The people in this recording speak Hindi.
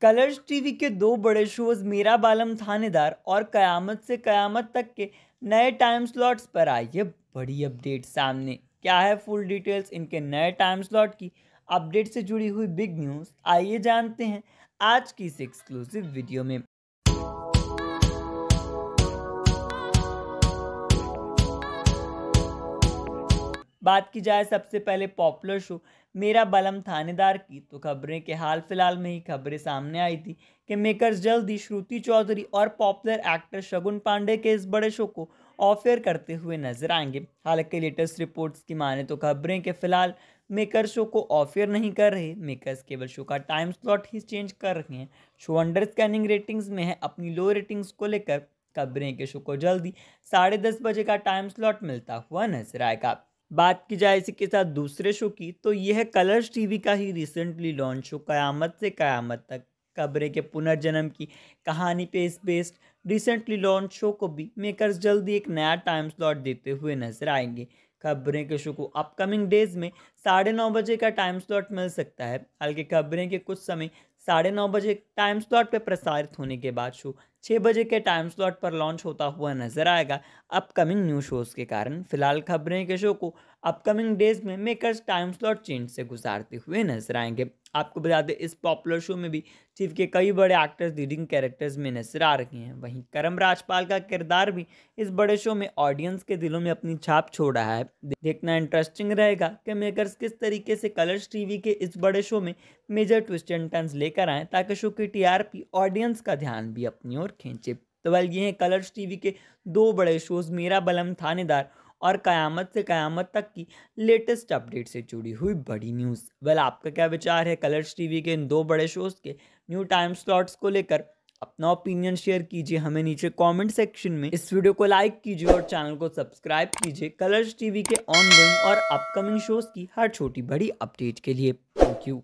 कलर्स टीवी के दो बड़े शोज मेरा बालम थानेदार और कयामत से कयामत तक के नए टाइम स्लॉट्स पर आई है बड़ी अपडेट सामने क्या है फुल डिटेल्स इनके नए टाइम स्लॉट की अपडेट से जुड़ी हुई बिग न्यूज़ आइए जानते हैं आज की इस एक्सक्लूसिव वीडियो में बात की जाए सबसे पहले पॉपुलर शो मेरा बलम थानेदार की तो खबरें के हाल फिलहाल में ही खबरें सामने आई थी कि मेकर्स जल्द ही श्रुति चौधरी और पॉपुलर एक्टर शगुन पांडे के इस बड़े शो को ऑफेयर करते हुए नजर आएंगे हालांकि लेटेस्ट रिपोर्ट्स की माने तो खबरें के फिलहाल मेकर शो को ऑफेयर नहीं कर रहे मेकर्स केवल शो का टाइम स्लॉट ही चेंज कर रहे हैं शो अंडर स्कैनिंग रेटिंग्स में है अपनी लो रेटिंग्स को लेकर खबरें के शो को जल्दी साढ़े दस बजे का टाइम स्लॉट मिलता हुआ नजर आएगा बात की जाए इसी के साथ दूसरे शो की तो यह है कलर्स टीवी का ही recently launch show Qayamat Se Qayamat तक कब्रे के पुनर्जन्म की कहानी पे बेस्ड रिसेंटली लॉन्च शो को भी मेकर्स जल्दी एक नया टाइम स्लॉट देते हुए नजर आएंगे खबरें के शो को अपकमिंग डेज में साढ़े नौ बजे का टाइम स्लॉट मिल सकता है हालांकि खबरें के कुछ समय साढ़े नौ बजे टाइम स्लॉट पर प्रसारित होने के बाद शो छः बजे के टाइम स्लॉट पर लॉन्च होता हुआ नजर आएगा अपकमिंग न्यू शोज़ के कारण फिलहाल खबरें के शो को अपकमिंग डेज में मेकर्स टाइम स्लॉट चेंज से गुजारते हुए नजर आएंगे आपको बता दें इस पॉपुलर शो में भी चीफ के कई बड़े एक्टर्स लीडिंग कैरेक्टर्स में नजर आ रहे हैं वहीं करम राजपाल का किरदार भी इस बड़े शो में ऑडियंस के दिलों में अपनी छाप छोड़ रहा है देखना इंटरेस्टिंग रहेगा कि मेकर्स किस तरीके से कलर्स टीवी के इस बड़े शो में मेजर ट्विस्ट एंड टर्न लेकर आएँ ताकि शो की टी ऑडियंस का ध्यान भी अपनी ओर और खींचे तो वेल ये हैं कलर्स टीवी के दो बड़े शोज़ मेरा बलम थानेदार और क़यामत से क़यामत तक की लेटेस्ट अपडेट से जुड़ी हुई बड़ी न्यूज़ वेल आपका क्या विचार है कलर्स टीवी के इन दो बड़े शोज़ के न्यू टाइम स्लॉट्स को लेकर अपना ओपिनियन शेयर कीजिए हमें नीचे कमेंट सेक्शन में इस वीडियो को लाइक कीजिए और चैनल को सब्सक्राइब कीजिए कलर्स टीवी के ऑनगोइंग और अपकमिंग शोज़ की हर छोटी बड़ी अपडेट के लिए थैंक यू